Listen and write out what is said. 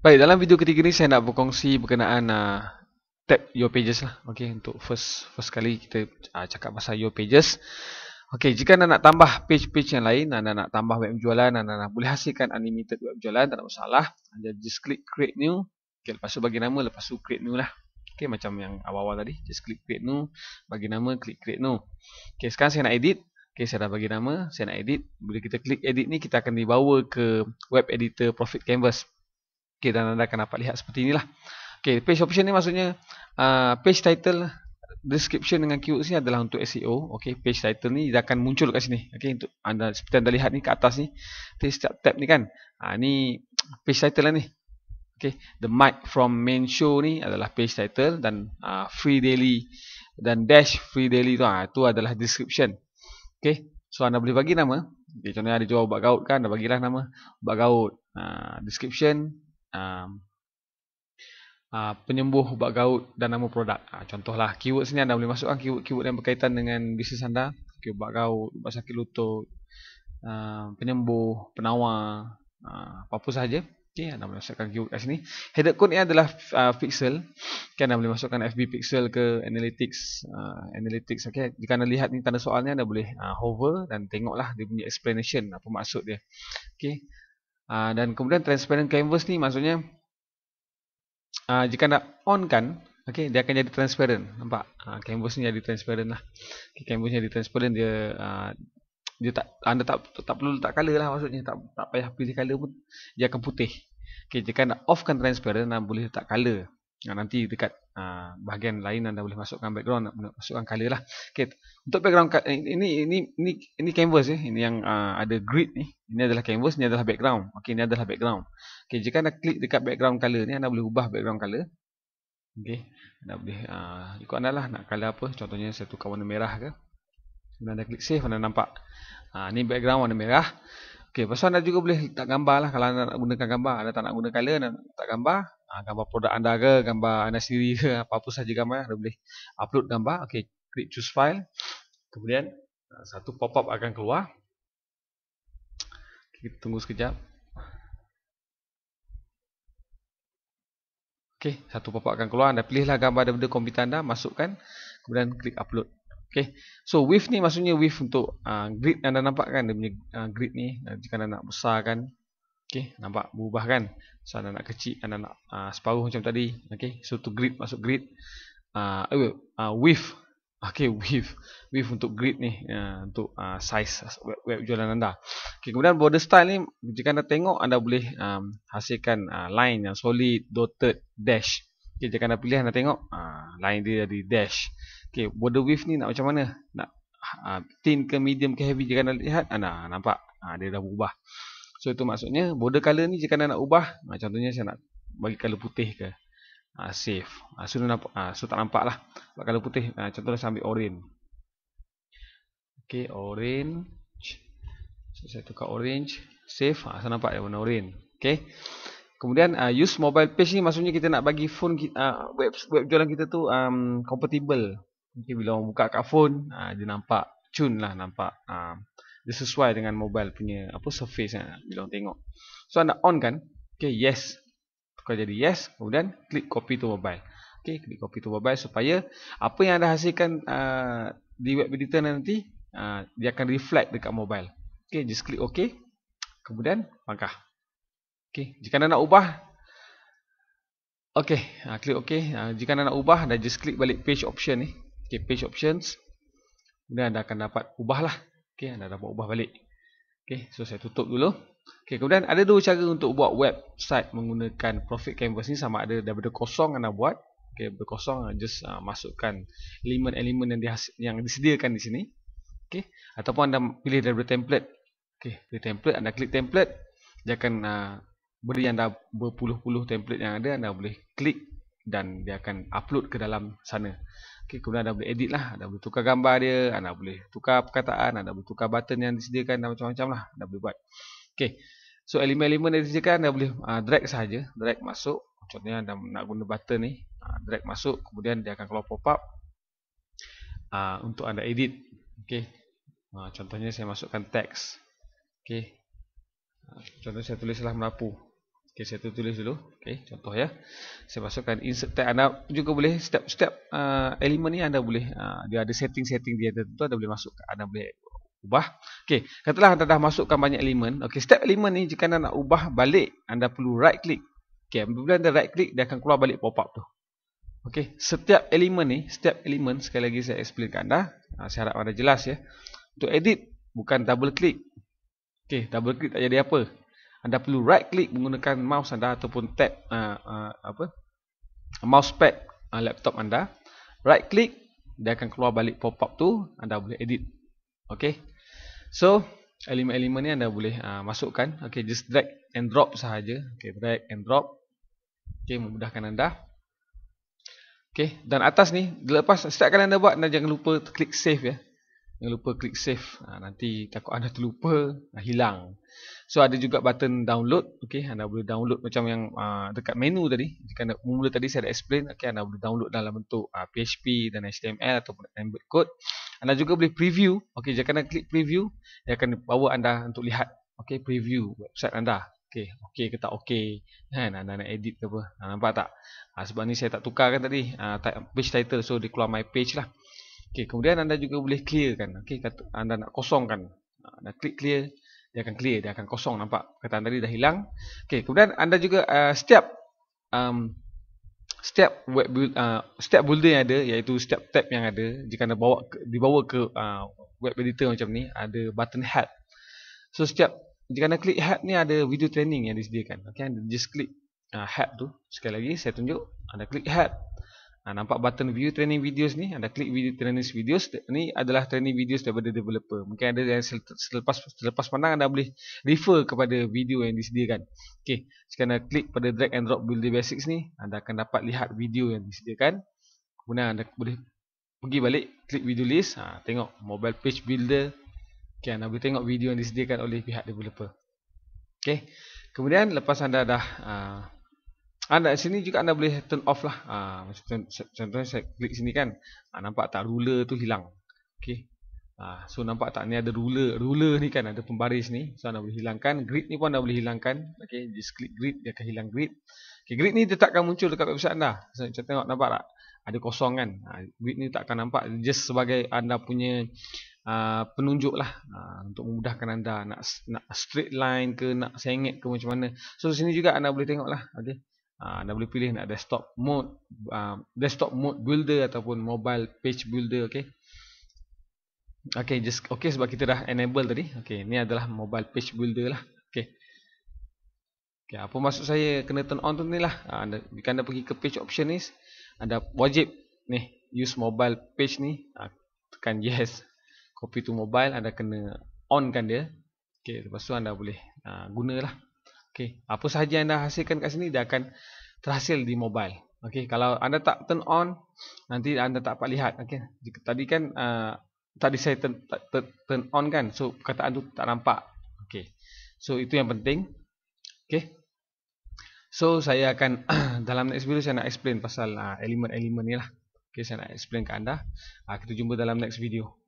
Baik, dalam video ketiga ni saya nak berkongsi berkenaan uh, tab your pages lah. Okey, untuk first first kali kita uh, cakap pasal your pages. Okey, jika anda nak tambah page-page yang lain, anda nak tambah web jualan, anda nak boleh hasilkan unlimited web jualan, tak ada masalah. Anda just click create new. Okey, lepas tu bagi nama, lepas tu create new lah. Okey, macam yang awal-awal tadi, just click create new, bagi nama, klik create new. Okey, sekarang saya nak edit. Okey, saya dah bagi nama, saya nak edit. Bila kita klik edit ni, kita akan dibawa ke web editor Profit Canvas. Okey dan anda akan dapat lihat seperti inilah. Okey page option ni maksudnya uh, page title description dengan keywords ni adalah untuk SEO. Okey page title ni dia akan muncul kat sini. Okey untuk anda seperti anda lihat ni kat atas ni. Tapi setiap tab ni kan. Ha uh, ni page title lah ni. Okey the mic from main show ni adalah page title dan uh, free daily dan dash free daily tu ah uh, tu adalah description. Okey so anda boleh bagi nama. Okay, contohnya ada jawab ubat kan, anda bagilah nama ubat gaut. Uh, description uh, uh, penyembuh ubat gaut dan nama produk. Uh, contohlah keyword sini anda boleh masukkan keyword-keyword yang berkaitan dengan bisnes anda. Okay, ubat gaut, ubat sakit lutut, uh, penyembuh, penawar, uh, apa-apa sahaja. Okay, anda boleh masukkan keyword kat sini. Header code ni adalah uh, pixel. Okay, anda boleh masukkan FB pixel ke analytics. Uh, analytics. Okay. Jika anda lihat ni tanda soalnya, anda boleh uh, hover dan tengoklah dia punya explanation apa maksud dia. Okay. Uh, dan kemudian transparent canvas ni maksudnya uh, jika nak on kan, okay, dia akan jadi transparent. Nampak? Uh, canvas ni jadi transparent lah. Okay, canvas ni jadi transparent dia uh, dia tak anda tak tak perlu letak color lah maksudnya tak tak payah pilih color pun dia akan putih. Okay, jika nak off kan transparent, anda boleh letak color. nanti dekat Ah, bahagian lain anda boleh masukkan background masukkan color lah okay. untuk background eh, ini ini ini ini canvas ya ini yang uh, ada grid ni ini adalah canvas ini adalah background okey ini adalah background okey jika anda klik dekat background color ni anda boleh ubah background color okey anda boleh uh, ikut anda lah nak color apa contohnya satu warna merah ke Kemudian anda klik save anda nampak uh, ni background warna merah Okey, pasal anda juga boleh letak gambar lah kalau anda nak gunakan gambar, anda tak nak guna color, anda letak gambar, ha, gambar produk anda ke, gambar anda sendiri ke, apa-apa saja gambar anda boleh upload gambar. Okey, klik choose file. Kemudian ah, satu pop-up akan keluar. Kita tunggu sekejap. Okey, satu pop-up akan keluar. Anda pilihlah gambar daripada komputer anda, masukkan. Kemudian klik upload. Okey. So wave ni maksudnya wave untuk uh, grid yang anda nampak kan dia punya uh, grid ni. jika anda nak besarkan Okey, nampak berubah kan? So anak-anak kecil, anak-anak uh, separuh macam tadi. Okey, so to grid masuk grid. Ah, uh, eh, uh, ah, with Okay, with with untuk grid ni uh, untuk uh, size web, web jualan anda. Okey, kemudian border style ni jika anda tengok anda boleh um, hasilkan uh, line yang solid, dotted, dash. Okey, jika anda pilih anda tengok uh, line dia jadi dash. Okey, border width ni nak macam mana? Nak uh, thin ke medium ke heavy jika anda lihat anda nampak uh, dia dah berubah. So itu maksudnya border color ni jika anda nak ubah ha, Contohnya saya nak bagi color putih ke ha, Save ha, so, nampak, ha, so tak nampak lah Sebab color putih ha, contohnya saya ambil orange Okay orange So saya tukar orange Save ha, saya nampak ya warna orange Okay Kemudian uh, use mobile page ni maksudnya kita nak bagi phone kita, ha, uh, web web jualan kita tu um, compatible. Okay, bila orang buka kat phone uh, dia nampak cun lah nampak. Uh, dia sesuai dengan mobile punya apa surface kan bila orang tengok so anda on kan okey yes tukar jadi yes kemudian klik copy to mobile okey klik copy to mobile supaya apa yang anda hasilkan uh, di web editor nanti uh, dia akan reflect dekat mobile okey just klik okey kemudian langkah okey jika anda nak ubah okey uh, klik okey uh, jika anda nak ubah anda just klik balik page option ni okey page options kemudian anda akan dapat ubahlah Okey, anda dapat ubah balik. Okey, so saya tutup dulu. Okey, kemudian ada dua cara untuk buat website menggunakan profit canvas ni sama ada daripada kosong anda buat, okey, daripada kosong uh, just uh, masukkan elemen-elemen yang dihasil, yang disediakan di sini. Okey, ataupun anda pilih daripada template. Okey, pilih template, anda klik template, dia akan uh, beri anda berpuluh-puluh template yang ada, anda boleh klik dan dia akan upload ke dalam sana. Okay, kemudian anda boleh edit lah. Anda boleh tukar gambar dia. Anda boleh tukar perkataan. Anda boleh tukar button yang disediakan dan macam-macam lah. Anda boleh buat. Okay. So elemen-elemen yang disediakan anda boleh uh, drag saja, Drag masuk. Contohnya anda nak guna button ni. Uh, drag masuk. Kemudian dia akan keluar pop up. Uh, ah, untuk anda edit. Okay. Uh, contohnya saya masukkan teks. Okay. Uh, contohnya saya tulislah melapu. Okay. Okay, saya tulis dulu. Okay, contoh ya. Saya masukkan insert tag anda juga boleh setiap setiap uh, elemen ni anda boleh uh, dia ada setting-setting dia tertentu anda boleh masukkan anda boleh ubah. Okay, katalah anda dah masukkan banyak elemen. Okay, setiap elemen ni jika anda nak ubah balik anda perlu right click. Okay, bila anda right click dia akan keluar balik pop-up tu. Okay, setiap elemen ni, setiap elemen sekali lagi saya explain ke anda. Uh, saya harap anda jelas ya. Untuk edit bukan double click. Okay, double click tak jadi apa anda perlu right click menggunakan mouse anda ataupun tap uh, uh, apa mousepad uh, laptop anda right click dia akan keluar balik pop up tu anda boleh edit okey so elemen-elemen ni anda boleh uh, masukkan okey just drag and drop sahaja okey drag and drop okey memudahkan anda okey dan atas ni lepas setiap kali anda buat anda jangan lupa klik save ya jangan lupa klik save ah, nanti takut anda terlupa ah, hilang So ada juga button download. Okey, anda boleh download macam yang uh, dekat menu tadi. Jika anda mula tadi saya dah explain, okey anda boleh download dalam bentuk uh, ah, PHP dan HTML ataupun embed code. Anda juga boleh preview. Okey, jika anda klik preview, dia akan bawa anda untuk lihat okey preview website anda. Okey, okey ke tak okey. Kan anda nak edit ke apa? Ha, nampak tak? Ha, sebab ni saya tak tukarkan tadi uh, page title so dia keluar my page lah. Okey, kemudian anda juga boleh clear kan. Okey, anda nak kosongkan. Anda klik clear, dia akan clear, dia akan kosong nampak perkataan tadi dah hilang. Okey, kemudian anda juga uh, setiap um, setiap web build, uh, setiap builder yang ada iaitu setiap tab yang ada jika anda bawa ke, dibawa ke uh, web editor macam ni ada button help. So setiap jika anda klik help ni ada video training yang disediakan. Okey, anda just klik uh, help tu. Sekali lagi saya tunjuk, anda klik help. Ha, nampak button view training videos ni, anda klik video training videos. Ni adalah training videos daripada developer. Mungkin ada yang selepas selepas pandang anda boleh refer kepada video yang disediakan. Okey, sekarang anda klik pada drag and drop builder basics ni, anda akan dapat lihat video yang disediakan. Kemudian anda boleh pergi balik klik video list, ha, tengok mobile page builder. Okey, anda boleh tengok video yang disediakan oleh pihak developer. Okey. Kemudian lepas anda dah uh, anda sini juga anda boleh turn off lah. Ah, contohnya saya klik sini kan, ah, nampak tak ruler tu hilang. Okay. Ah, so nampak tak ni ada ruler, ruler ni kan ada pembaris ni. So anda boleh hilangkan grid ni pun anda boleh hilangkan. Okay, just klik grid dia akan hilang grid. Okay, grid ni tetap akan muncul dekat website anda. So, contoh tengok nampak tak? Ada kosong kan? Ah, grid ni tak akan nampak just sebagai anda punya Uh, penunjuk lah uh, untuk memudahkan anda nak, nak straight line ke nak sengit ke macam mana so sini juga anda boleh tengok lah okay anda ah, boleh pilih nak desktop mode uh, desktop mode builder ataupun mobile page builder okey okey just okey sebab kita dah enable tadi okey ini adalah mobile page builder lah okey okey apa maksud saya kena turn on tu nilah uh, ah, anda jika anda pergi ke page option ni anda wajib ni use mobile page ni uh, tekan yes copy to mobile anda kena onkan dia okey lepas tu anda boleh uh, gunalah Okey, apa sahaja yang anda hasilkan kat sini dia akan terhasil di mobile. Okey, kalau anda tak turn on nanti anda tak dapat lihat. Okey. Tadi kan uh, tadi saya turn, turn, turn on kan. So kata anda tak nampak. Okey. So itu yang penting. Okey. So saya akan dalam next video saya nak explain pasal uh, ah, elemen-elemen ni lah. Okey, saya nak explain ke anda. Uh, kita jumpa dalam next video.